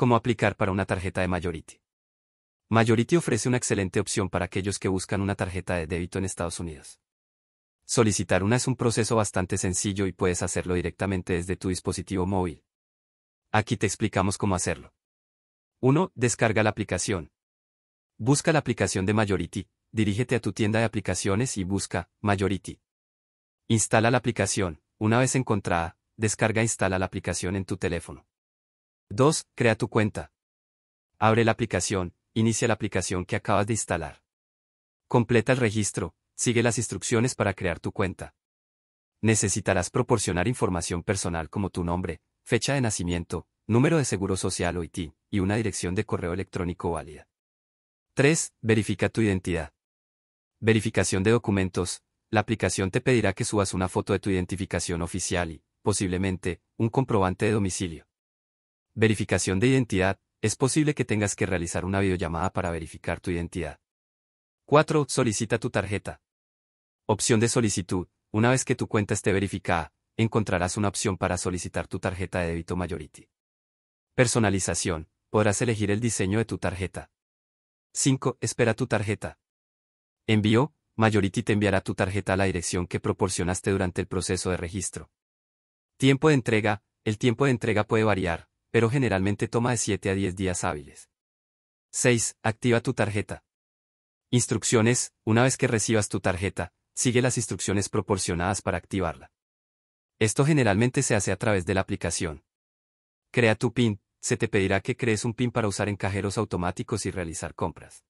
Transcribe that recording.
cómo aplicar para una tarjeta de Majority. Majority ofrece una excelente opción para aquellos que buscan una tarjeta de débito en Estados Unidos. Solicitar una es un proceso bastante sencillo y puedes hacerlo directamente desde tu dispositivo móvil. Aquí te explicamos cómo hacerlo. 1. Descarga la aplicación. Busca la aplicación de Majority, dirígete a tu tienda de aplicaciones y busca Majority. Instala la aplicación, una vez encontrada, descarga e instala la aplicación en tu teléfono. 2. Crea tu cuenta. Abre la aplicación, inicia la aplicación que acabas de instalar. Completa el registro, sigue las instrucciones para crear tu cuenta. Necesitarás proporcionar información personal como tu nombre, fecha de nacimiento, número de seguro social o IT, y una dirección de correo electrónico válida. 3. Verifica tu identidad. Verificación de documentos. La aplicación te pedirá que subas una foto de tu identificación oficial y, posiblemente, un comprobante de domicilio. Verificación de identidad. Es posible que tengas que realizar una videollamada para verificar tu identidad. 4. Solicita tu tarjeta. Opción de solicitud. Una vez que tu cuenta esté verificada, encontrarás una opción para solicitar tu tarjeta de débito Majority. Personalización. Podrás elegir el diseño de tu tarjeta. 5. Espera tu tarjeta. Envío. Majority te enviará tu tarjeta a la dirección que proporcionaste durante el proceso de registro. Tiempo de entrega. El tiempo de entrega puede variar, pero generalmente toma de 7 a 10 días hábiles. 6. Activa tu tarjeta. Instrucciones, una vez que recibas tu tarjeta, sigue las instrucciones proporcionadas para activarla. Esto generalmente se hace a través de la aplicación. Crea tu PIN, se te pedirá que crees un PIN para usar en cajeros automáticos y realizar compras.